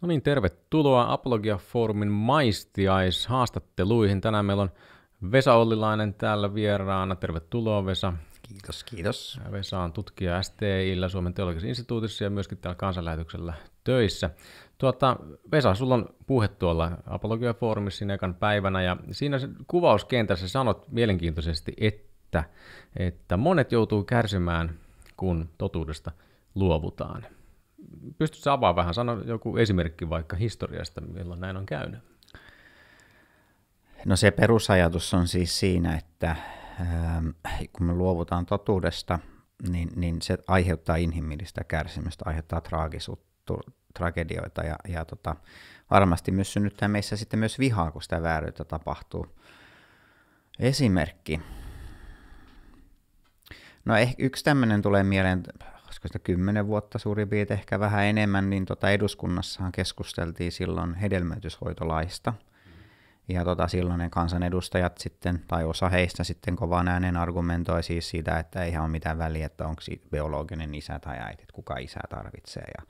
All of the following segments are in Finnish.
No niin, tervetuloa apologia forumin maistiaishaastatteluihin. Tänään meillä on Vesa Ollilainen täällä vieraana. Tervetuloa Vesa. Kiitos, kiitos. Vesa on tutkija STIllä Suomen teologisessa instituutissa ja myöskin täällä kansanlähetyksellä töissä. Tuota, Vesa, sulla on puhe tuolla Apologia-foorumissin ekan päivänä ja siinä kuvauskentässä sanot mielenkiintoisesti, että, että monet joutuu kärsimään, kun totuudesta luovutaan pystytkö avaamaan vähän, sano joku esimerkki vaikka historiasta, milloin näin on käynyt? No se perusajatus on siis siinä, että ähm, kun me luovutaan totuudesta, niin, niin se aiheuttaa inhimillistä kärsimystä, aiheuttaa traagisuutta, tragedioita ja, ja tota, varmasti myös synnyttää meissä sitten myös vihaa, kun sitä vääryyttä tapahtuu. Esimerkki. No ehkä yksi tämmöinen tulee mieleen, olisiko sitä kymmenen vuotta suurin piirtein, ehkä vähän enemmän, niin tota eduskunnassahan keskusteltiin silloin hedelmöityshoitolaista. Ja tota silloinen kansanedustajat sitten, tai osa heistä sitten kovan äänen argumentoi siis siitä, että eihän ole mitään väliä, että onko biologinen isä tai äiti, että kuka isää tarvitsee. Ja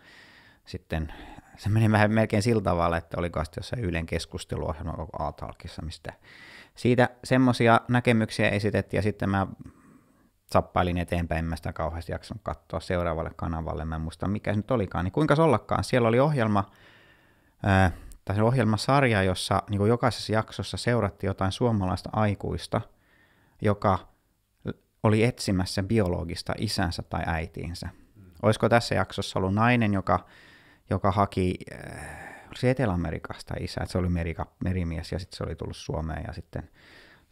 sitten se meni vähän melkein sillä tavalla, että oliko sitten jossain Ylen keskusteluohjelma Aatalkissa, mistä siitä semmoisia näkemyksiä esitettiin, ja sitten mä sappailin eteenpäin, en mä sitä kauheasti jaksanut katsoa seuraavalle kanavalle, mä en muista mikä se nyt olikaan, niin kuinka se ollakaan, siellä oli ohjelma, ää, tai se ohjelmasarja, jossa niin kuin jokaisessa jaksossa seurattiin jotain suomalaista aikuista, joka oli etsimässä biologista isänsä tai äitiinsä. Mm. Olisiko tässä jaksossa ollut nainen, joka, joka haki, äh, se Etelä-Amerikasta isä, että se oli merika, merimies ja sitten se oli tullut Suomeen ja sitten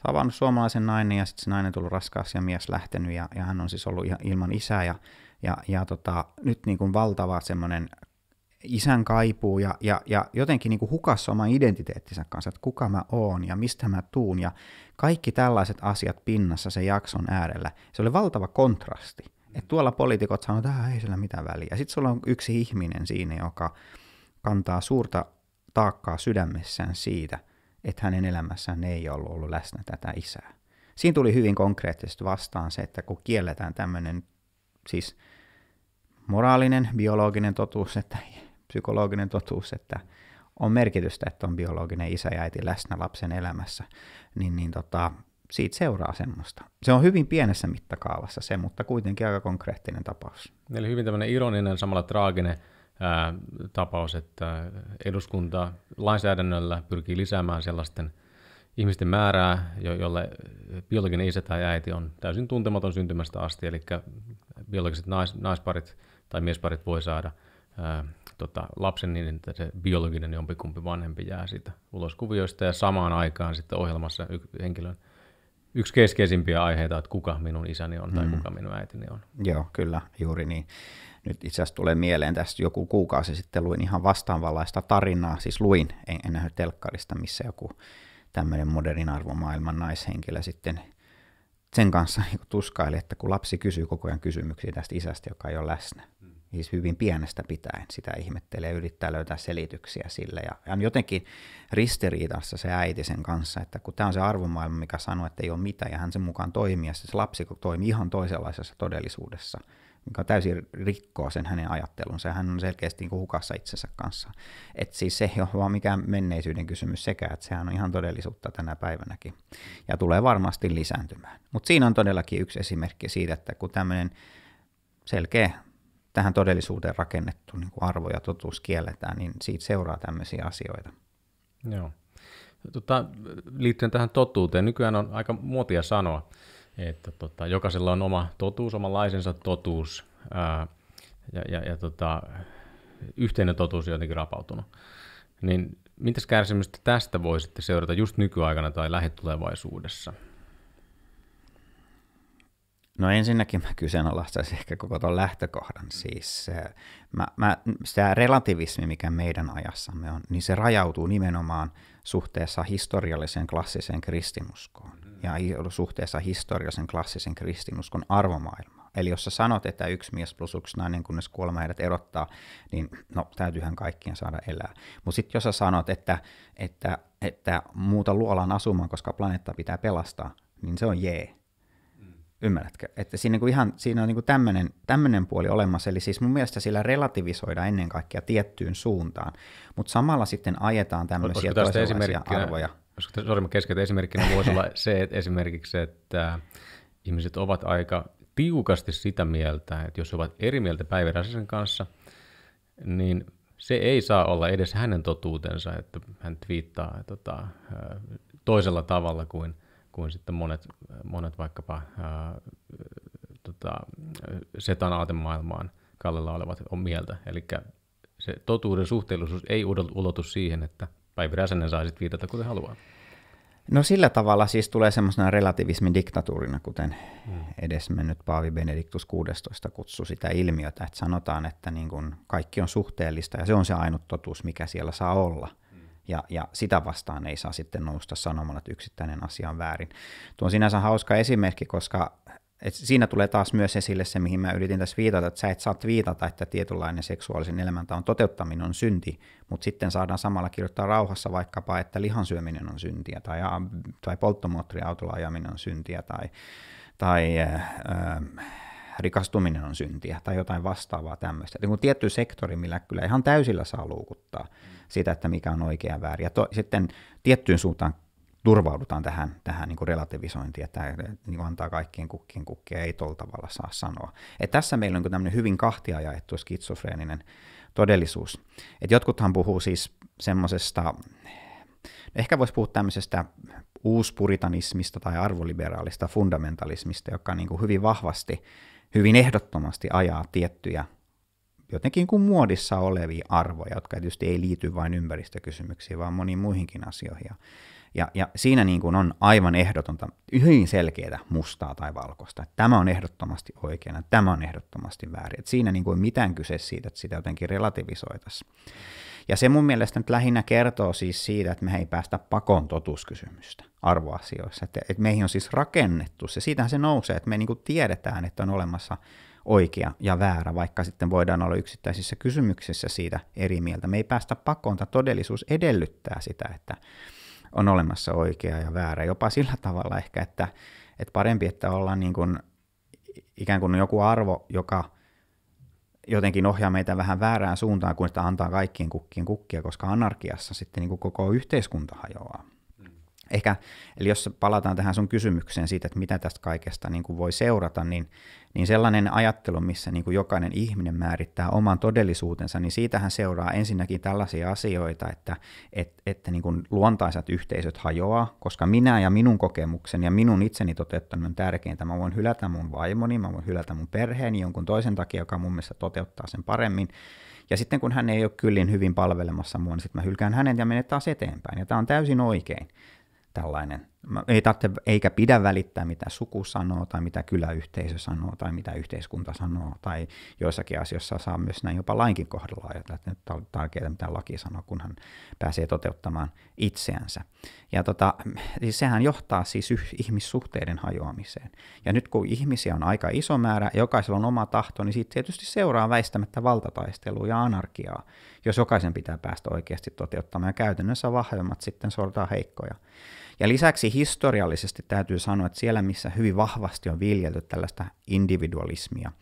tavannut suomalaisen nainen ja sitten se nainen tullut raskaaksi ja mies lähtenyt ja, ja hän on siis ollut ihan ilman isää ja, ja, ja tota, nyt niin kuin valtava semmoinen isän kaipuu ja, ja, ja jotenkin niin kuin hukassa oman identiteettinsä kanssa, että kuka mä oon ja mistä mä tuun ja kaikki tällaiset asiat pinnassa sen jakson äärellä. Se oli valtava kontrasti. että tuolla poliitikot sanoo, että ei sillä mitään väliä. Ja sitten sulla on yksi ihminen siinä, joka kantaa suurta taakkaa sydämessään siitä – että hänen elämässään ei ollut ollut läsnä tätä isää. Siinä tuli hyvin konkreettisesti vastaan se, että kun kielletään tämmöinen siis moraalinen, biologinen totuus, että psykologinen totuus, että on merkitystä, että on biologinen isä ja äiti läsnä lapsen elämässä, niin, niin tota, siitä seuraa semmoista. Se on hyvin pienessä mittakaavassa se, mutta kuitenkin aika konkreettinen tapaus. Eli hyvin tämmöinen ironinen, samalla traaginen ää, tapaus, että eduskunta lainsäädännöllä pyrkii lisäämään sellaisten ihmisten määrää, jo- jolle biologinen isä tai äiti on täysin tuntematon syntymästä asti, eli biologiset nais, naisparit tai miesparit voi saada ää, tota, lapsen niin, että se biologinen jompikumpi vanhempi jää siitä ulos kuvioista ja samaan aikaan sitten ohjelmassa y- henkilön yksi keskeisimpiä aiheita, että kuka minun isäni on tai mm. kuka minun äitini on. Joo, kyllä, juuri niin nyt itse asiassa tulee mieleen tästä joku kuukausi sitten luin ihan vastaavanlaista tarinaa, siis luin, en, en nähnyt telkkarista, missä joku tämmöinen modernin arvomaailman naishenkilö sitten sen kanssa niinku tuskaili, että kun lapsi kysyy koko ajan kysymyksiä tästä isästä, joka ei ole läsnä, mm. siis hyvin pienestä pitäen sitä ihmettelee, yrittää löytää selityksiä sille. Ja on jotenkin ristiriitassa se äiti sen kanssa, että kun tämä on se arvomaailma, mikä sanoo, että ei ole mitään, ja hän sen mukaan toimii, ja se lapsi toimii ihan toisenlaisessa todellisuudessa – joka täysin rikkoo sen hänen ajattelunsa, ja hän on selkeästi niin kuin hukassa itsensä kanssa. Et siis se ei ole vaan mikään menneisyyden kysymys sekään, että sehän on ihan todellisuutta tänä päivänäkin, ja tulee varmasti lisääntymään. Mutta siinä on todellakin yksi esimerkki siitä, että kun tämmöinen selkeä tähän todellisuuteen rakennettu niin kuin arvo ja totuus kielletään, niin siitä seuraa tämmöisiä asioita. Joo. Tota, liittyen tähän totuuteen, nykyään on aika muotia sanoa, että tota, jokaisella on oma totuus, omanlaisensa totuus ää, ja, ja, ja tota, yhteinen totuus jotenkin rapautunut. Niin mitäs kärsimystä tästä voi sitten seurata just nykyaikana tai lähetulevaisuudessa? No ensinnäkin mä kyseenalaistaisin ehkä koko tuon lähtökohdan. Siis mä, mä, se relativismi, mikä meidän ajassamme on, niin se rajautuu nimenomaan suhteessa historiallisen klassisen kristinuskoon mm. ja suhteessa historiallisen klassisen kristinuskon arvomaailmaan. Eli jos sä sanot, että yksi mies plus yksi nainen, kunnes kuolema heidät erottaa, niin no, täytyyhän kaikkien saada elää. Mutta sitten jos sä sanot, että, että, että muuta luolaan asumaan, koska planeetta pitää pelastaa, niin se on jee. Ymmärrätkö? Että siinä, niin kuin ihan, siinä on niin tämmöinen, tämmöinen puoli olemassa, eli siis mun mielestä sillä relativisoidaan ennen kaikkea tiettyyn suuntaan, mutta samalla sitten ajetaan tämmöisiä toisenlaisia arvoja. Sori, mä keskeytän. Esimerkkinä voisi olla se, että esimerkiksi, että ihmiset ovat aika tiukasti sitä mieltä, että jos ovat eri mieltä Päivi kanssa, niin se ei saa olla edes hänen totuutensa, että hän twiittaa tota, toisella tavalla kuin – kuin sitten monet, monet vaikkapa ää, tota, setan aatemaailmaan kallella olevat on mieltä. Eli se totuuden suhteellisuus ei ulotu siihen, että Päivi Räsänen saa sitten viitata kuten haluaa. No sillä tavalla siis tulee semmoisena relativismin diktatuurina, kuten mm. edesmennyt Paavi Benediktus 16 kutsui sitä ilmiötä, että sanotaan, että niin kun kaikki on suhteellista ja se on se ainut totuus, mikä siellä saa olla – ja, ja sitä vastaan ei saa sitten nousta sanomalla, että yksittäinen asia on väärin. Tuo on sinänsä hauska esimerkki, koska et siinä tulee taas myös esille se, mihin mä yritin tässä viitata, että sä et saa viitata, että tietynlainen seksuaalisen elämäntavan toteuttaminen on synti, mutta sitten saadaan samalla kirjoittaa rauhassa vaikkapa, että lihan syöminen on syntiä, tai, tai polttomoottoriautolla ajaminen on syntiä, tai, tai äh, äh rikastuminen on syntiä, tai jotain vastaavaa tämmöistä. Niin tietty sektori, millä kyllä ihan täysillä saa luukuttaa. Mm sitä, että mikä on oikea ja väärin. Ja to, sitten tiettyyn suuntaan turvaudutaan tähän, tähän niin kuin relativisointiin, että niin antaa kaikkien kukkien kukkia, ei tuolla tavalla saa sanoa. Et tässä meillä on niin tämmöinen hyvin kahtia jaettu skitsofreeninen todellisuus. Et jotkuthan puhuu siis semmoisesta, ehkä voisi puhua tämmöisestä uuspuritanismista tai arvoliberaalista fundamentalismista, joka niin kuin hyvin vahvasti, hyvin ehdottomasti ajaa tiettyjä jotenkin kuin muodissa olevia arvoja, jotka tietysti ei liity vain ympäristökysymyksiin, vaan moniin muihinkin asioihin. Ja, ja siinä niin kuin on aivan ehdotonta, hyvin selkeää mustaa tai valkoista. Että tämä on ehdottomasti oikeana, tämä on ehdottomasti väärin. Että siinä niin kuin ei mitään kyse siitä, että sitä jotenkin relativisoitaisiin. Ja se mun mielestä nyt lähinnä kertoo siis siitä, että me ei päästä pakon totuuskysymystä arvoasioissa. Että, että meihin on siis rakennettu se, siitähän se nousee, että me niin kuin tiedetään, että on olemassa – oikea ja väärä, vaikka sitten voidaan olla yksittäisissä kysymyksissä siitä eri mieltä. Me ei päästä pakoon, tai todellisuus edellyttää sitä, että on olemassa oikea ja väärä, jopa sillä tavalla ehkä, että, että parempi, että ollaan niin kuin ikään kuin joku arvo, joka jotenkin ohjaa meitä vähän väärään suuntaan kuin että antaa kaikkien kukkien kukkia, koska anarkiassa sitten niin kuin koko yhteiskunta hajoaa. Ehkä, eli jos palataan tähän sun kysymykseen siitä, että mitä tästä kaikesta niin kuin voi seurata, niin, niin sellainen ajattelu, missä niin kuin jokainen ihminen määrittää oman todellisuutensa, niin siitähän seuraa ensinnäkin tällaisia asioita, että, että, että niin kuin luontaiset yhteisöt hajoaa, koska minä ja minun kokemukseni ja minun itseni toteuttaminen on tärkeintä. Mä voin hylätä mun vaimoni, mä voin hylätä mun perheeni jonkun toisen takia, joka mun mielestä toteuttaa sen paremmin. Ja sitten kun hän ei ole kyllin hyvin palvelemassa mua, niin sitten mä hylkään hänet ja menen taas eteenpäin. Ja tämä on täysin oikein tällainen. Ei tarvitse eikä pidä välittää, mitä suku sanoo tai mitä kyläyhteisö sanoo tai mitä yhteiskunta sanoo. Tai joissakin asioissa saa myös näin jopa lainkin kohdalla ajatella, että nyt on tärkeää, mitä laki sanoo, kunhan pääsee toteuttamaan itseänsä. Ja tota, siis sehän johtaa siis ihmissuhteiden hajoamiseen. Ja nyt kun ihmisiä on aika iso määrä ja jokaisella on oma tahto, niin siitä tietysti seuraa väistämättä valtataistelua ja anarkiaa, jos jokaisen pitää päästä oikeasti toteuttamaan. Ja käytännössä vahvemmat sitten sortaa heikkoja. Ja lisäksi historiallisesti täytyy sanoa, että siellä missä hyvin vahvasti on viljelty tällaista individualismia,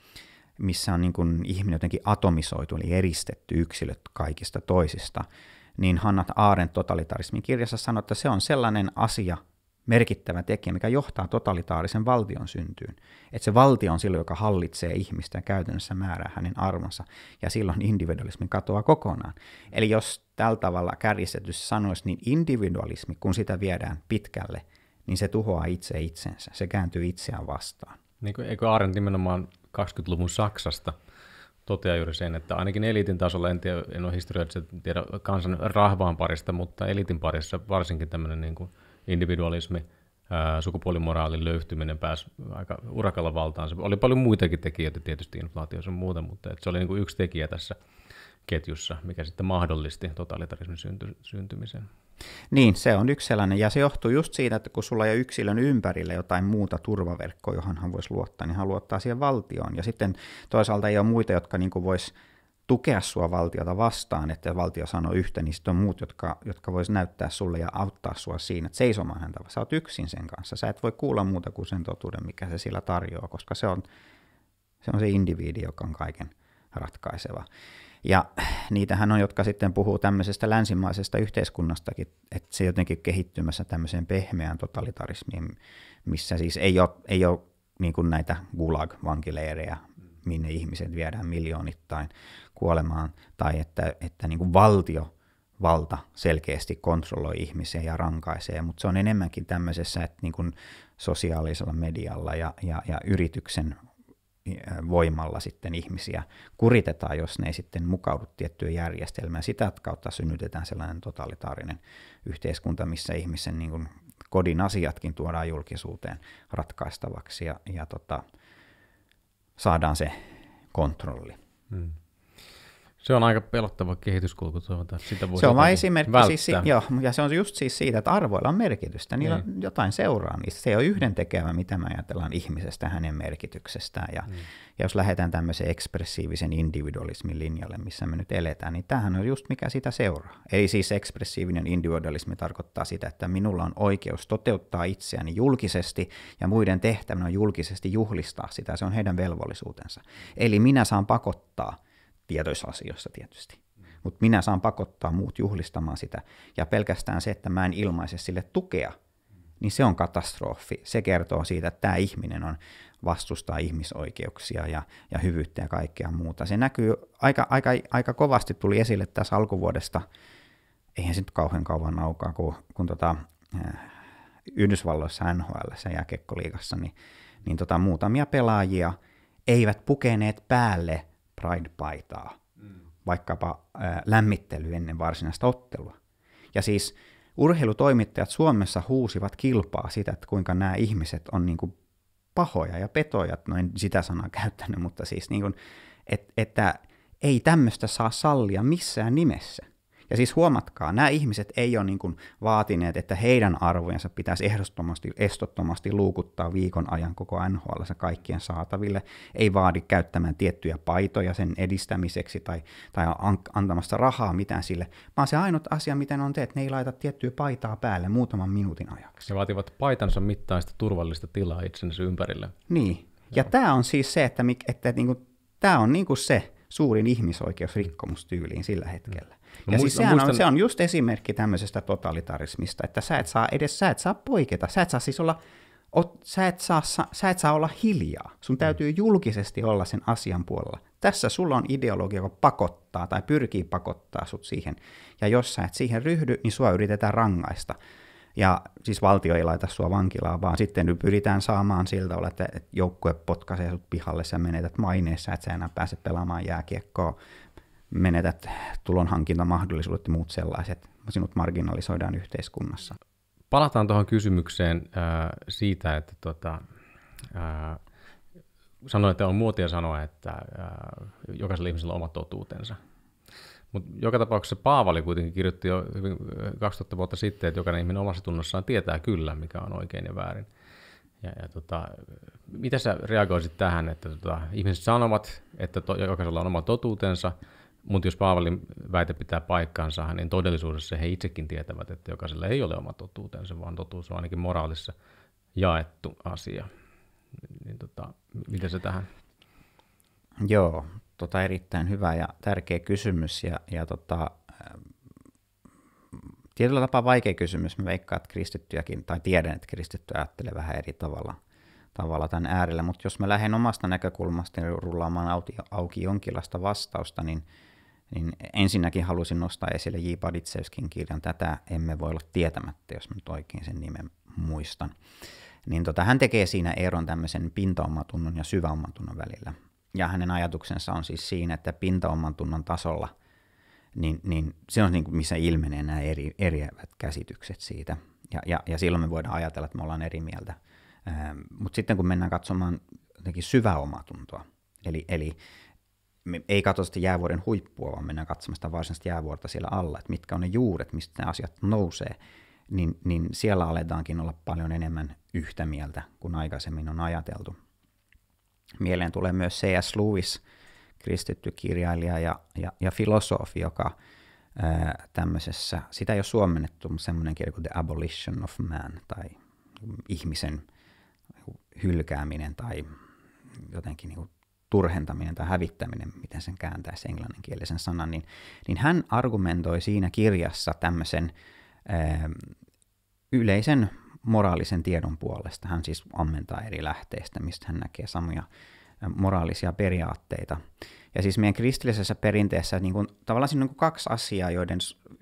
missä on niin kuin ihminen jotenkin atomisoitu, eli eristetty yksilöt kaikista toisista, niin Hannat Aaren totalitarismin kirjassa sanoi, että se on sellainen asia, merkittävä tekijä, mikä johtaa totalitaarisen valtion syntyyn. Että se valtio on silloin, joka hallitsee ihmistä ja käytännössä määrää hänen arvonsa, ja silloin individualismi katoaa kokonaan. Eli jos tällä tavalla kärjistetyssä sanoisi, niin individualismi, kun sitä viedään pitkälle, niin se tuhoaa itse itsensä, se kääntyy itseään vastaan. Niin kuin, eikö Arendt nimenomaan 20-luvun Saksasta toteaa juuri sen, että ainakin eliitin tasolla, en, tiedä, en ole historiallisesti tiedä kansan rahvaan parista, mutta eliitin parissa varsinkin tämmöinen niin kuin – individualismi, sukupuolimoraalin löytyminen pääsi aika urakalla valtaan. Se oli paljon muitakin tekijöitä tietysti inflaatio on muuta, mutta se oli niinku yksi tekijä tässä ketjussa, mikä sitten mahdollisti totalitarismin synty- syntymisen. Niin, se on yksi sellainen, ja se johtuu just siitä, että kun sulla ei ole yksilön ympärillä jotain muuta turvaverkkoa, johon hän voisi luottaa, niin hän luottaa siihen valtioon, ja sitten toisaalta ei ole muita, jotka niin voisi tukea sua valtiota vastaan, että valtio sanoo yhtä, niin sitten on muut, jotka, jotka vois näyttää sulle ja auttaa sua siinä, että seisomaan häntä, sä oot yksin sen kanssa. Sä et voi kuulla muuta kuin sen totuuden, mikä se sillä tarjoaa, koska se on se, on se individi, joka on kaiken ratkaiseva. Ja niitähän on, jotka sitten puhuu tämmöisestä länsimaisesta yhteiskunnastakin, että se jotenkin kehittymässä tämmöiseen pehmeään totalitarismiin, missä siis ei ole, ei ole niin kuin näitä gulag-vankileirejä, minne ihmiset viedään miljoonittain kuolemaan, tai että, että niin kuin valtio valta selkeästi kontrolloi ihmisiä ja rankaisee, mutta se on enemmänkin tämmöisessä, että niin kuin sosiaalisella medialla ja, ja, ja yrityksen voimalla sitten ihmisiä kuritetaan, jos ne ei sitten mukaudu tiettyyn järjestelmään. Sitä kautta synnytetään sellainen totalitaarinen yhteiskunta, missä ihmisen niin kuin kodin asiatkin tuodaan julkisuuteen ratkaistavaksi ja, ja tota, saadaan se kontrolli. Mm. Se on aika pelottava kehityskulku, toivotaan. Sitä voi se on vain esimerkki, siis, joo, ja se on just siis siitä, että arvoilla on merkitystä, niillä niin. on jotain seuraa niistä. Se ei ole yhdentekevä, mitä me ajatellaan ihmisestä, hänen merkityksestään. Ja, niin. ja jos lähdetään tämmöisen ekspressiivisen individualismin linjalle, missä me nyt eletään, niin tämähän on just mikä sitä seuraa. Eli siis ekspressiivinen individualismi tarkoittaa sitä, että minulla on oikeus toteuttaa itseäni julkisesti, ja muiden tehtävänä on julkisesti juhlistaa sitä, se on heidän velvollisuutensa. Eli minä saan pakottaa tietoissa asioissa tietysti. Mutta minä saan pakottaa muut juhlistamaan sitä. Ja pelkästään se, että mä en ilmaise sille tukea, niin se on katastrofi. Se kertoo siitä, että tämä ihminen on vastustaa ihmisoikeuksia ja, ja hyvyyttä ja kaikkea muuta. Se näkyy aika, aika, aika kovasti tuli esille tässä alkuvuodesta. Eihän se nyt kauhean kauan aukaa, kun, kun tota, äh, Yhdysvalloissa NHL ja Kekkoliigassa, niin, niin tota, muutamia pelaajia eivät pukeneet päälle – Pride-paitaa, mm. vaikkapa ää, lämmittely ennen varsinaista ottelua. Ja siis urheilutoimittajat Suomessa huusivat kilpaa sitä, että kuinka nämä ihmiset on niin kuin pahoja ja petoja, noin sitä sanaa käyttänyt, mutta siis niin kuin, et, että ei tämmöistä saa sallia missään nimessä. Ja siis huomatkaa, nämä ihmiset ei ole niin kuin vaatineet, että heidän arvojensa pitäisi ehdottomasti, estottomasti luukuttaa viikon ajan koko NHL kaikkien saataville. Ei vaadi käyttämään tiettyjä paitoja sen edistämiseksi tai, tai antamassa rahaa mitään sille, vaan se ainut asia, miten on te, että ne ei laita tiettyä paitaa päälle muutaman minuutin ajaksi. Ne vaativat paitansa mittaista turvallista tilaa itsensä ympärille. Niin. Joo. Ja tämä on siis se, että, että, että niin kuin, tämä on niin kuin se suurin ihmisoikeusrikkomustyyliin sillä hetkellä. Mm ja siis muistan, siis sehän muistan... on, se on just esimerkki tämmöisestä totalitarismista, että sä et saa edes, sä et saa poiketa, sä et saa siis olla, ot, sä, et saa, sä et saa olla hiljaa, sun täytyy mm. julkisesti olla sen asian puolella. Tässä sulla on ideologia, joka pakottaa tai pyrkii pakottaa sut siihen, ja jos sä et siihen ryhdy, niin sua yritetään rangaista. Ja siis valtio ei laita sua vankilaan, vaan sitten pyritään saamaan siltä olla, että joukkue potkaisee sut pihalle, sä menetät maineessa, että sä enää pääse pelaamaan jääkiekkoa menetät tulonhankintamahdollisuudet ja muut sellaiset. Sinut marginalisoidaan yhteiskunnassa. Palataan tuohon kysymykseen äh, siitä, että tota, äh, sanoin, että on muotia sanoa, että äh, jokaisella ihmisellä on oma totuutensa. Mutta joka tapauksessa Paavali kuitenkin kirjoitti jo 2000 äh, vuotta sitten, että jokainen ihminen omassa tunnossaan tietää kyllä, mikä on oikein ja väärin. Ja, ja tota, mitä sä reagoisit tähän, että tota, ihmiset sanovat, että to, jokaisella on oma totuutensa, mutta jos Paavalin väite pitää paikkaansa, niin todellisuudessa he itsekin tietävät, että jokaisella ei ole oma totuutensa, vaan totuus on ainakin moraalissa jaettu asia. Niin tota, miten se tähän? Joo, tota erittäin hyvä ja tärkeä kysymys ja, ja tota, ähm, tietyllä tapaa vaikea kysymys. Mä veikkaan, että kristittyjäkin, tai tiedän, että kristitty ajattelee vähän eri tavalla, tavalla tämän äärellä, mutta jos mä lähden omasta näkökulmasta niin rullaamaan auki, auki jonkinlaista vastausta, niin – niin ensinnäkin halusin nostaa esille J. Paditsevskin kirjan Tätä emme voi olla tietämättä, jos nyt oikein sen nimen muistan. Niin tota, hän tekee siinä eron tämmöisen pintaomatunnon ja syväomatunnon välillä. Ja hänen ajatuksensa on siis siinä, että pintaomatunnon tasolla – niin, niin se on niin kuin, missä ilmenee nämä eri, eriävät käsitykset siitä. Ja, ja, ja silloin me voidaan ajatella, että me ollaan eri mieltä. Ähm, Mutta sitten kun mennään katsomaan jotenkin syväomatuntoa, eli, eli me ei katso sitä jäävuoren huippua, vaan mennään katsomaan sitä varsinaista jäävuorta siellä alla, että mitkä on ne juuret, mistä ne asiat nousee, niin, niin siellä aletaankin olla paljon enemmän yhtä mieltä kuin aikaisemmin on ajateltu. Mieleen tulee myös C.S. Lewis, kristitty kirjailija ja, ja, ja filosofi, joka ää, tämmöisessä, sitä ei ole suomennettu, mutta semmoinen kirja kuin The Abolition of Man tai ihmisen hylkääminen tai jotenkin niin turhentaminen tai hävittäminen, miten sen kääntäisi englanninkielisen sanan, niin, niin hän argumentoi siinä kirjassa tämmöisen ö, ähm, yleisen moraalisen tiedon puolesta. Hän siis ammentaa eri lähteistä, mistä hän näkee samoja ähm, moraalisia periaatteita. Ja siis meidän kristillisessä perinteessä niin kuin, tavallaan siinä on niin kaksi asiaa, joiden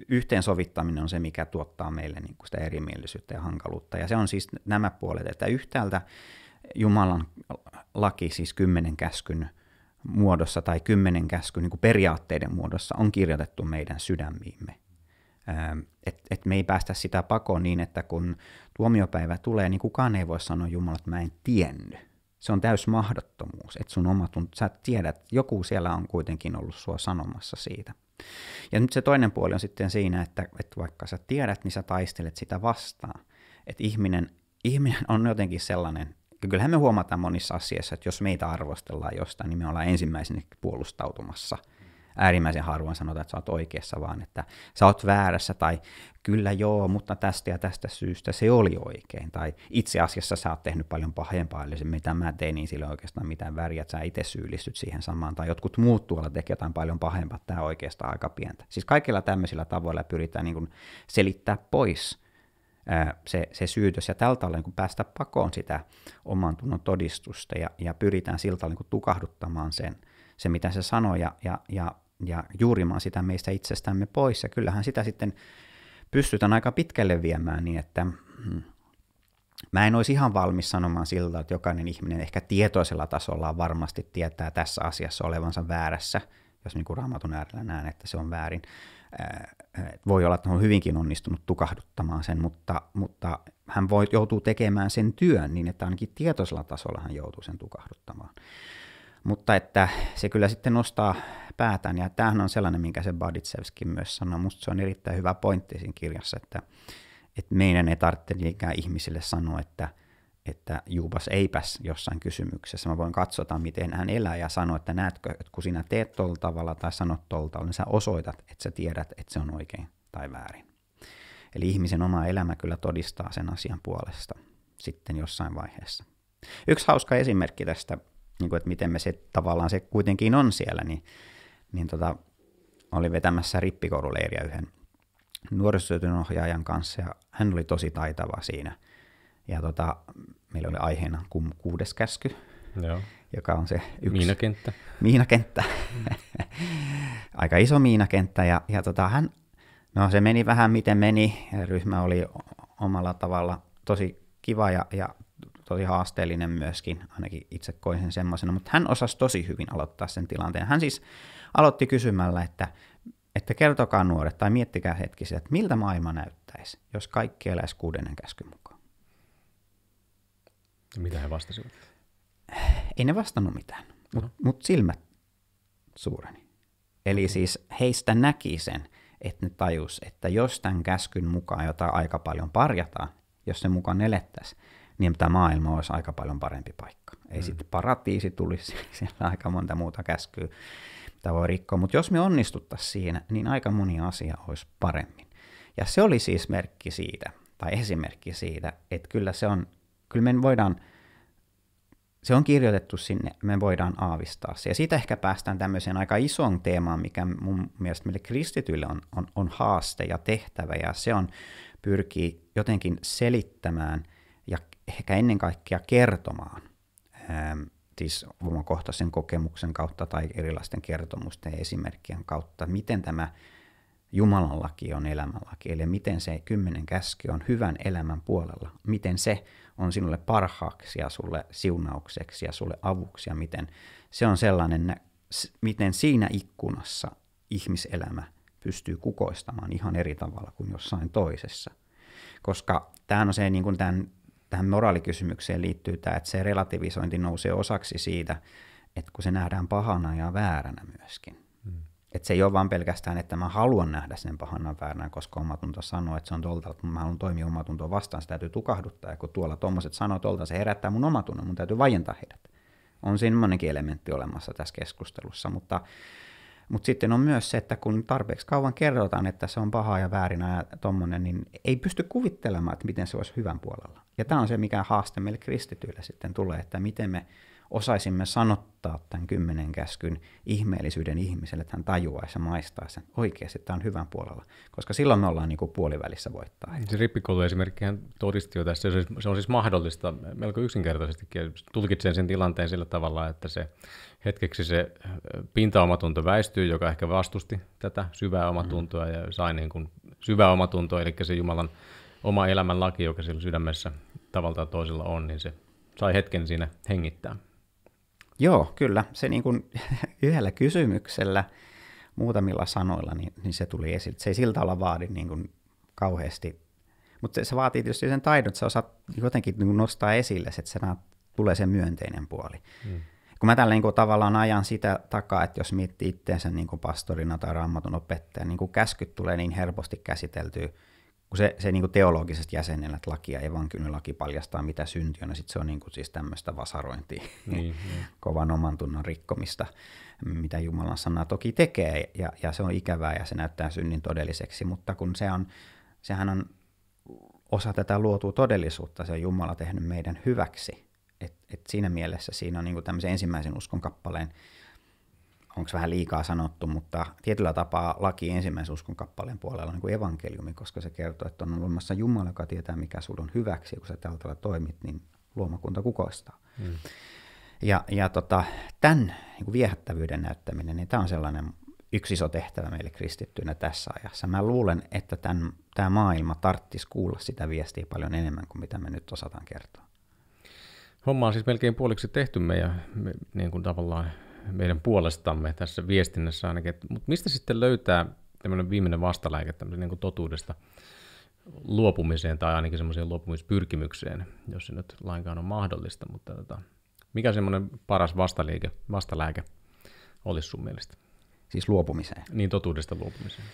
yhteensovittaminen on se, mikä tuottaa meille niin kuin sitä erimielisyyttä ja hankaluutta. Ja se on siis nämä puolet, että yhtäältä Jumalan laki, siis kymmenen käskyn muodossa tai kymmenen käskyn niin kuin periaatteiden muodossa on kirjoitettu meidän sydämiimme. Ähm, että et me ei päästä sitä pakoon niin, että kun tuomiopäivä tulee, niin kukaan ei voi sanoa Jumala, että mä en tiennyt. Se on täys mahdottomuus, että sun oma tunt- sä tiedät, että joku siellä on kuitenkin ollut sua sanomassa siitä. Ja nyt se toinen puoli on sitten siinä, että, että vaikka sä tiedät, niin sä taistelet sitä vastaan. Että ihminen, ihminen on jotenkin sellainen ja kyllähän me huomataan monissa asioissa, että jos meitä arvostellaan jostain, niin me ollaan ensimmäisenä puolustautumassa. Äärimmäisen harvoin sanotaan, että sä oot oikeassa, vaan että sä oot väärässä, tai kyllä joo, mutta tästä ja tästä syystä se oli oikein, tai itse asiassa sä oot tehnyt paljon pahempaa, eli se mitä mä tein, niin sillä oikeastaan mitään väriä, että sä itse syyllistyt siihen samaan, tai jotkut muut tuolla tekee jotain paljon pahempaa, tämä oikeastaan aika pientä. Siis kaikilla tämmöisillä tavoilla pyritään niin selittää pois se, se syytös ja tältä tavalla kun päästä pakoon sitä oman tunnon todistusta ja, ja pyritään siltä ollen tukahduttamaan sen, se mitä se sanoi ja, ja, ja, ja juurimaan sitä meistä itsestämme pois ja kyllähän sitä sitten pystytään aika pitkälle viemään niin, että hmm, mä en olisi ihan valmis sanomaan siltä, että jokainen ihminen ehkä tietoisella tasolla varmasti tietää tässä asiassa olevansa väärässä – jos niin kuin raamatun äärellä näen, että se on väärin. Voi olla, että hän on hyvinkin onnistunut tukahduttamaan sen, mutta, mutta hän voi, joutuu tekemään sen työn niin, että ainakin tietoisella tasolla hän joutuu sen tukahduttamaan. Mutta että se kyllä sitten nostaa päätään, ja tämähän on sellainen, minkä se Baditsevski myös sanoi. Minusta se on erittäin hyvä pointti siinä kirjassa, että, että meidän ei tarvitse ikään ihmisille sanoa, että – että juupas eipäs jossain kysymyksessä. Mä voin katsota, miten hän elää ja sanoa, että näetkö, että kun sinä teet tuolla tavalla tai sanot tuolla tavalla, niin sä osoitat, että sä tiedät, että se on oikein tai väärin. Eli ihmisen oma elämä kyllä todistaa sen asian puolesta sitten jossain vaiheessa. Yksi hauska esimerkki tästä, niin kuin, että miten me se tavallaan se kuitenkin on siellä, niin, niin tota, oli vetämässä rippikoululeiriä yhden nuorisotyön ohjaajan kanssa ja hän oli tosi taitava siinä – ja tota, meillä oli aiheena kum, kuudes käsky, Joo. joka on se yksi... Miinakenttä. Miinakenttä. Mm. Aika iso miinakenttä. Ja, ja tota, hän, no se meni vähän miten meni. Ryhmä oli omalla tavalla tosi kiva ja, ja tosi haasteellinen myöskin, ainakin itse koin sen semmoisena, mutta hän osasi tosi hyvin aloittaa sen tilanteen. Hän siis aloitti kysymällä, että, että kertokaa nuoret tai miettikää hetkisiä, että miltä maailma näyttäisi, jos kaikki eläisi kuudennen käskyn mitä he vastasivat? Ei ne vastannut mitään, mutta no. mut silmät suureni. Eli siis heistä näki sen, että ne tajus, että jos tämän käskyn mukaan, jota aika paljon parjataan, jos se mukaan elettäisiin, niin tämä maailma olisi aika paljon parempi paikka. Ei mm. sitten paratiisi tulisi, siellä aika monta muuta käskyä, mitä voi rikkoa. Mutta jos me onnistuttaisiin siinä, niin aika moni asia olisi paremmin. Ja se oli siis merkki siitä, tai esimerkki siitä, että kyllä se on kyllä me voidaan, se on kirjoitettu sinne, me voidaan aavistaa se. Ja siitä ehkä päästään tämmöiseen aika isoon teemaan, mikä mun mielestä meille kristityille on, on, on haaste ja tehtävä, ja se on pyrkii jotenkin selittämään ja ehkä ennen kaikkea kertomaan, ähm, siis omakohtaisen kokemuksen kautta tai erilaisten kertomusten ja esimerkkien kautta, miten tämä Jumalan laki on elämänlaki, eli miten se kymmenen käski on hyvän elämän puolella, miten se on sinulle parhaaksi ja sulle siunaukseksi ja sulle avuksi ja miten se on sellainen, miten siinä ikkunassa ihmiselämä pystyy kukoistamaan ihan eri tavalla kuin jossain toisessa. Koska tämä on se, niin kuin tämän, tähän moraalikysymykseen liittyy tämä, että se relativisointi nousee osaksi siitä, että kun se nähdään pahana ja vääränä myöskin. Että se ei ole vain pelkästään, että mä haluan nähdä sen pahana vääränä, koska omatunto sanoo, että se on tolta, mä haluan toimia omatuntoa vastaan, se täytyy tukahduttaa. Ja kun tuolla tuommoiset sanoo tolta, se herättää mun omatunnon, mun täytyy vajentaa heidät. On semmoinenkin elementti olemassa tässä keskustelussa, mutta, mutta sitten on myös se, että kun tarpeeksi kauan kerrotaan, että se on pahaa ja väärinä ja tuommoinen, niin ei pysty kuvittelemaan, että miten se olisi hyvän puolella. Ja tämä on se, mikä haaste meille kristityille sitten tulee, että miten me osaisimme sanottaa tämän kymmenen käskyn ihmeellisyyden ihmiselle, että hän tajuaisi ja maistaa sen oikeasti, että tämä on hyvän puolella, koska silloin me ollaan niin kuin puolivälissä voittaa. Se rippikouluesimerkkihän todisti jo tässä, se on siis, siis mahdollista melko yksinkertaisesti, Tulkitsen sen tilanteen sillä tavalla, että se hetkeksi se pintaomatunto väistyy, joka ehkä vastusti tätä syvää omatuntoa mm. ja sai niin kuin syvää omatuntoa, eli se Jumalan oma elämän laki, joka sillä sydämessä tavalla tai toisella on, niin se sai hetken siinä hengittää. Joo, kyllä. Se niin kuin yhdellä kysymyksellä, muutamilla sanoilla, niin, niin se tuli esille. Se ei siltä olla vaadi niin kuin kauheasti, mutta se, se vaatii tietysti sen taidon, että sä osaat jotenkin niin kuin nostaa esille, että se tulee se myönteinen puoli. Mm. Kun mä tällä niin kuin tavallaan ajan sitä takaa, että jos miettii itteensä niin kuin pastorina tai rammatun opettajana, niin kuin käskyt tulee niin helposti käsiteltyä, kun se, se niin kuin teologisesti jäsennellät lakia, evankeliumin laki paljastaa mitä on niin sitten se on niin kuin siis tämmöistä vasarointia, niin, niin, kovan oman tunnon rikkomista, mitä Jumalan sana toki tekee, ja, ja se on ikävää ja se näyttää synnin todelliseksi, mutta kun se on, sehän on osa tätä luotua todellisuutta, se on Jumala tehnyt meidän hyväksi, et, et siinä mielessä siinä on niin kuin tämmöisen ensimmäisen uskon kappaleen onko vähän liikaa sanottu, mutta tietyllä tapaa laki ensimmäisen uskon kappaleen puolella on niin kuin evankeliumi, koska se kertoo, että on olemassa Jumala, joka tietää, mikä sinulla on hyväksi, ja kun sä tällä tavalla toimit, niin luomakunta kukoistaa. Mm. Ja, ja tota, tämän niin kuin viehättävyyden näyttäminen, niin tämä on sellainen yksi iso tehtävä meille kristittyinä tässä ajassa. Mä luulen, että tämän, tämä maailma tarttisi kuulla sitä viestiä paljon enemmän kuin mitä me nyt osataan kertoa. Homma on siis melkein puoliksi tehty meidän me, niin kuin tavallaan meidän puolestamme tässä viestinnässä ainakin. Mutta mistä sitten löytää tämmöinen viimeinen vastalääke tämmöisen niin totuudesta luopumiseen tai ainakin semmoiseen luopumispyrkimykseen, jos se nyt lainkaan on mahdollista, mutta tota, mikä semmoinen paras vastaliike, vastalääke olisi sun mielestä? Siis luopumiseen? Niin, totuudesta luopumiseen.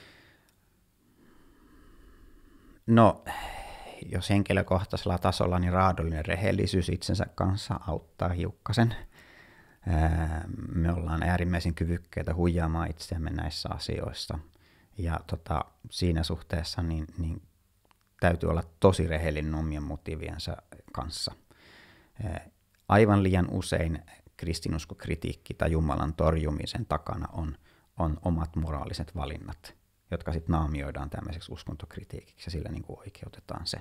No, jos henkilökohtaisella tasolla, niin raadollinen rehellisyys itsensä kanssa auttaa hiukkasen – me ollaan äärimmäisen kyvykkeitä huijaamaan itseämme näissä asioissa. Ja tota, siinä suhteessa niin, niin täytyy olla tosi rehellinen omien motiiviensa kanssa. Aivan liian usein kristinuskokritiikki tai Jumalan torjumisen takana on, on omat moraaliset valinnat, jotka sitten naamioidaan tämmöiseksi uskontokritiikiksi ja sillä niin kuin oikeutetaan se.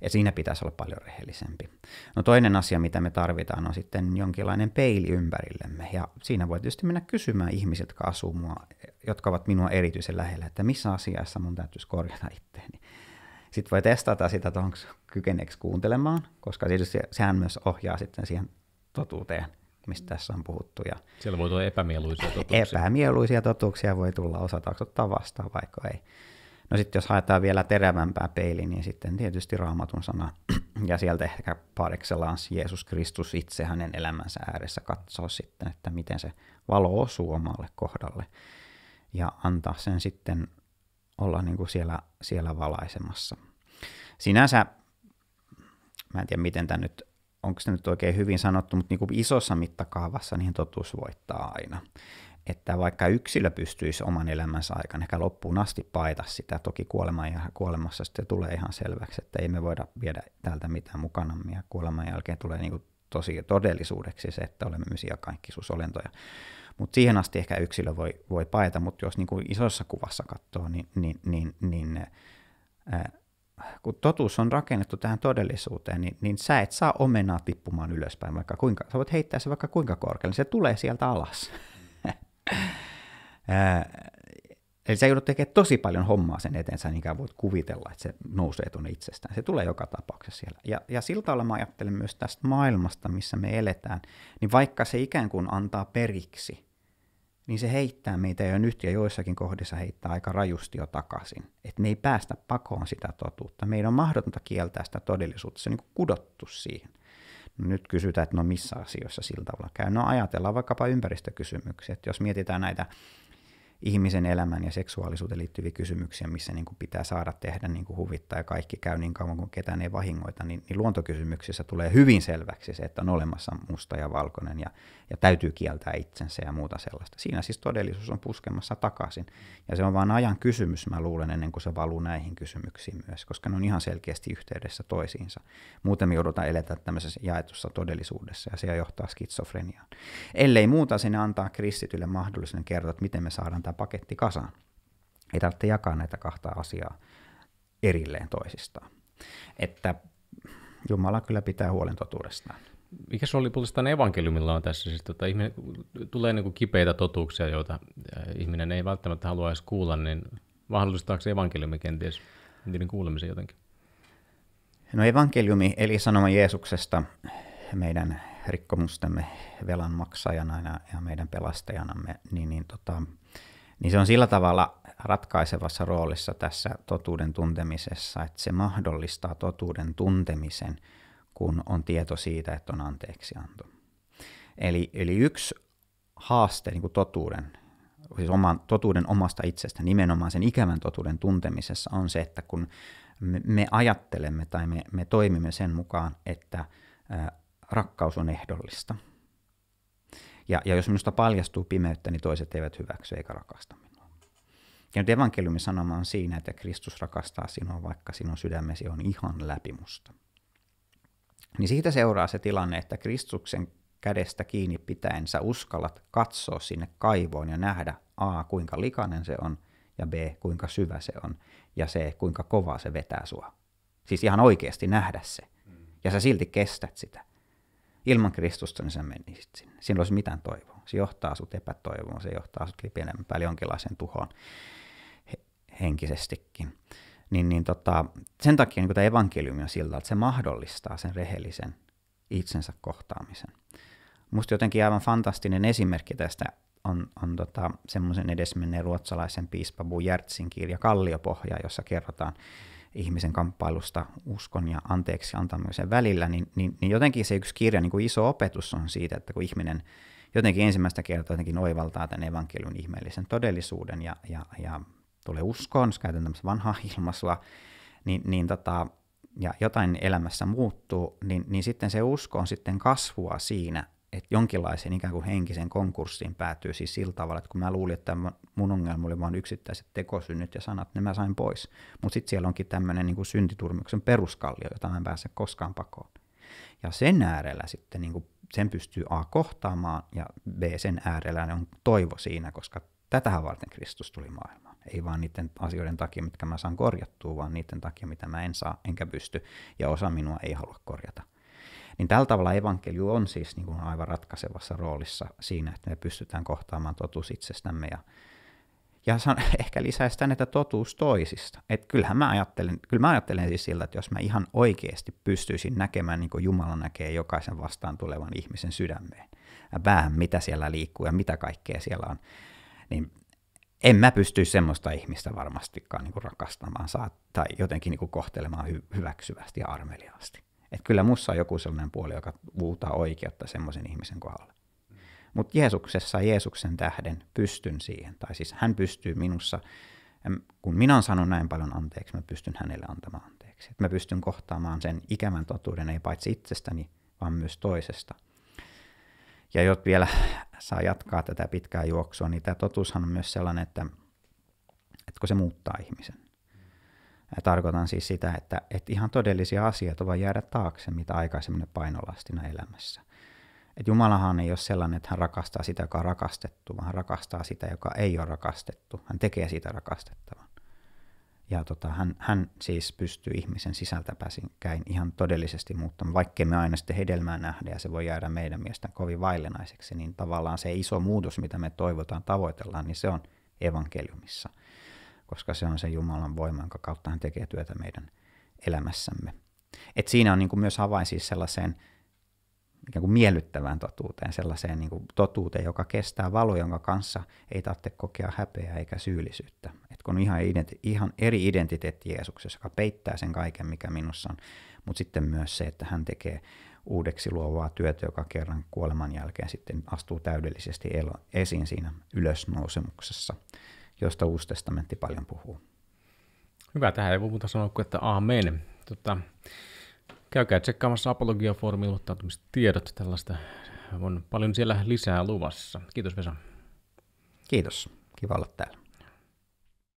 Ja siinä pitäisi olla paljon rehellisempi. No toinen asia, mitä me tarvitaan, on sitten jonkinlainen peili ympärillemme. Ja siinä voi tietysti mennä kysymään ihmisiltä, jotka asuu mua, jotka ovat minua erityisen lähellä, että missä asiassa mun täytyisi korjata itteeni. Sitten voi testata sitä, että onko kykeneeksi kuuntelemaan, koska sehän myös ohjaa sitten siihen totuuteen, mistä tässä on puhuttu. Ja Siellä voi tulla epämieluisia totuuksia. Epämieluisia totuuksia voi tulla, osataan ottaa vastaan, vaikka ei. No sitten jos haetaan vielä terävämpää peiliä, niin sitten tietysti raamatun sana ja sieltä ehkä par excellence Jeesus Kristus itse hänen elämänsä ääressä katsoa sitten, että miten se valo osuu omalle kohdalle ja antaa sen sitten olla niin kuin siellä, siellä valaisemassa. Sinänsä, mä en tiedä miten tämä nyt, onko se nyt oikein hyvin sanottu, mutta niin kuin isossa mittakaavassa niin totuus voittaa aina että vaikka yksilö pystyisi oman elämänsä aikana ehkä loppuun asti paita sitä, toki kuolema ja kuolemassa sitten tulee ihan selväksi, että ei me voida viedä täältä mitään mukana, ja kuoleman jälkeen tulee niin tosi todellisuudeksi se, että olemme myös iäkaikkisuusolentoja. Mutta siihen asti ehkä yksilö voi, voi paeta, mutta jos niin isossa kuvassa katsoo, niin, niin, niin, niin äh, kun totuus on rakennettu tähän todellisuuteen, niin, niin sä et saa omenaa tippumaan ylöspäin, vaikka kuinka, sä voit heittää se vaikka kuinka korkealle, niin se tulee sieltä alas eli sä joudut tekemään tosi paljon hommaa sen eteen, sä niinkään voit kuvitella, että se nousee tuonne itsestään. Se tulee joka tapauksessa siellä. Ja, ja siltä olla mä ajattelen myös tästä maailmasta, missä me eletään, niin vaikka se ikään kuin antaa periksi – niin se heittää meitä jo nyt ja joissakin kohdissa heittää aika rajusti jo takaisin. Että me ei päästä pakoon sitä totuutta. Meidän on mahdotonta kieltää sitä todellisuutta. Se on niin kudottu siihen. Nyt kysytään, että no missä asioissa sillä tavalla käy. No ajatellaan vaikkapa ympäristökysymyksiä. Että jos mietitään näitä ihmisen elämän ja seksuaalisuuteen liittyviä kysymyksiä, missä niin kuin pitää saada tehdä niin kuin huvittaa ja kaikki käy niin kauan kuin ketään ei vahingoita, niin, niin luontokysymyksissä tulee hyvin selväksi se, että on olemassa musta ja valkoinen ja, ja täytyy kieltää itsensä ja muuta sellaista. Siinä siis todellisuus on puskemassa takaisin ja se on vain ajan kysymys, mä luulen, ennen kuin se valuu näihin kysymyksiin myös, koska ne on ihan selkeästi yhteydessä toisiinsa. Muuten me joudutaan eletä tämmöisessä jaetussa todellisuudessa ja se johtaa skitsofreniaan. Ellei muuta, sinne antaa kristitylle mahdollisuuden kertoa, että miten me saadaan tämä paketti kasaan. Ei tarvitse jakaa näitä kahta asiaa erilleen toisistaan. Että Jumala kyllä pitää huolen totuudestaan. Mikä se oli puolestaan evankeliumilla on tässä? Siis, tota, ihminen, tulee niin kipeitä totuuksia, joita äh, ihminen ei välttämättä halua edes kuulla, niin mahdollistaako se evankeliumi kenties niiden kuulemisen jotenkin? No evankeliumi, eli sanoma Jeesuksesta, meidän rikkomustemme velan maksajana ja meidän pelastajanamme, niin, niin tota, niin se on sillä tavalla ratkaisevassa roolissa tässä totuuden tuntemisessa, että se mahdollistaa totuuden tuntemisen, kun on tieto siitä, että on anteeksianto. Eli, eli yksi haaste niin kuin totuuden, siis oman, totuuden omasta itsestä, nimenomaan sen ikävän totuuden tuntemisessa on se, että kun me, me ajattelemme tai me, me toimimme sen mukaan, että ä, rakkaus on ehdollista – ja, ja jos minusta paljastuu pimeyttä, niin toiset eivät hyväksy eikä rakasta minua. Ja nyt evankeliumin sanoma on siinä, että Kristus rakastaa sinua, vaikka sinun sydämesi on ihan läpimusta. Niin siitä seuraa se tilanne, että Kristuksen kädestä kiinni pitäen sä uskallat katsoa sinne kaivoon ja nähdä A, kuinka likainen se on, ja B, kuinka syvä se on, ja C, kuinka kovaa se vetää sua. Siis ihan oikeasti nähdä se. Ja sä silti kestät sitä. Ilman Kristusta niin sä menisit sinne. Siinä olisi mitään toivoa. Se johtaa sut epätoivoon, se johtaa sut pidemmän jonkinlaiseen tuhoon he, henkisestikin. Niin, niin tota, sen takia niin tämä evankeliumi on sillä, että se mahdollistaa sen rehellisen itsensä kohtaamisen. Musta jotenkin aivan fantastinen esimerkki tästä on, on tota, semmoisen edesmenneen ruotsalaisen piispa Bu Jertsin kirja Kalliopohja, jossa kerrotaan ihmisen kamppailusta uskon ja anteeksi antamisen välillä, niin, niin, niin jotenkin se yksi kirja, niin kuin iso opetus on siitä, että kun ihminen jotenkin ensimmäistä kertaa jotenkin oivaltaa tämän evankeliun ihmeellisen todellisuuden ja, ja, ja tulee uskoon, jos käytän tämmöistä vanhaa ilmaisua, niin, niin tota, ja jotain elämässä muuttuu, niin, niin sitten se usko on sitten kasvua siinä, että jonkinlaisen ikään kuin henkisen konkurssiin päätyy siis sillä tavalla, että kun mä luulin, että mun ongelma oli vain yksittäiset tekosynnyt ja sanat, ne niin mä sain pois. Mutta sitten siellä onkin tämmöinen niin syntiturmuksen peruskallio, jota mä en pääse koskaan pakoon. Ja sen äärellä sitten niin kuin sen pystyy A kohtaamaan ja B sen äärellä on toivo siinä, koska tätä varten Kristus tuli maailmaan. Ei vaan niiden asioiden takia, mitkä mä saan korjattua, vaan niiden takia, mitä mä en saa enkä pysty ja osa minua ei halua korjata – niin tällä tavalla evankeliu on siis niin kuin aivan ratkaisevassa roolissa siinä, että me pystytään kohtaamaan totuus itsestämme ja ja san, ehkä lisäisi tämän, että totuus toisista. Et kyllähän mä ajattelen, kyllä mä ajattelen siis sillä, että jos mä ihan oikeasti pystyisin näkemään niin kuin Jumala näkee jokaisen vastaan tulevan ihmisen sydämeen, vähän mitä siellä liikkuu ja mitä kaikkea siellä on, niin en mä pysty semmoista ihmistä varmastikaan niin kuin rakastamaan tai jotenkin niin kuin kohtelemaan hy- hyväksyvästi ja armeliaasti. Että kyllä mussa on joku sellainen puoli, joka vuutaa oikeutta semmoisen ihmisen kohdalla. Mutta Jeesuksessa, Jeesuksen tähden pystyn siihen. Tai siis hän pystyy minussa, kun minä olen saanut näin paljon anteeksi, mä pystyn hänelle antamaan anteeksi. Et mä pystyn kohtaamaan sen ikävän totuuden, ei paitsi itsestäni, vaan myös toisesta. Ja jot vielä saa jatkaa tätä pitkää juoksua, niin tämä totuushan on myös sellainen, että, että kun se muuttaa ihmisen. Tarkoitan siis sitä, että, että ihan todellisia asioita voi jäädä taakse, mitä aikaisemmin painolastina elämässä. Et Jumalahan ei ole sellainen, että hän rakastaa sitä, joka on rakastettu, vaan hän rakastaa sitä, joka ei ole rakastettu. Hän tekee sitä rakastettavan. Ja tota, hän, hän siis pystyy ihmisen sisältä pääsin käin ihan todellisesti muuttamaan, vaikkei me aina sitten hedelmää nähdä ja se voi jäädä meidän miestä kovin vaillenaiseksi, niin tavallaan se iso muutos, mitä me toivotaan, tavoitellaan, niin se on evankeliumissa koska se on se Jumalan voima, jonka kautta hän tekee työtä meidän elämässämme. Et siinä on niin kuin myös avain siis sellaiseen ikään kuin miellyttävään totuuteen, sellaiseen niin kuin totuuteen, joka kestää valo, jonka kanssa ei tarvitse kokea häpeää eikä syyllisyyttä. Et kun on ihan, identi- ihan eri identiteetti Jeesuksessa, joka peittää sen kaiken, mikä minussa on, mutta sitten myös se, että hän tekee uudeksi luovaa työtä, joka kerran kuoleman jälkeen sitten astuu täydellisesti esiin siinä ylösnousemuksessa josta Uusi testamentti paljon puhuu. Hyvä, tähän ei voi muuta sanoa kuin, että aamen. Tota, käykää tsekkaamassa apologiafoorumin tiedot Tällaista on paljon siellä lisää luvassa. Kiitos Vesa. Kiitos. Kiva olla täällä.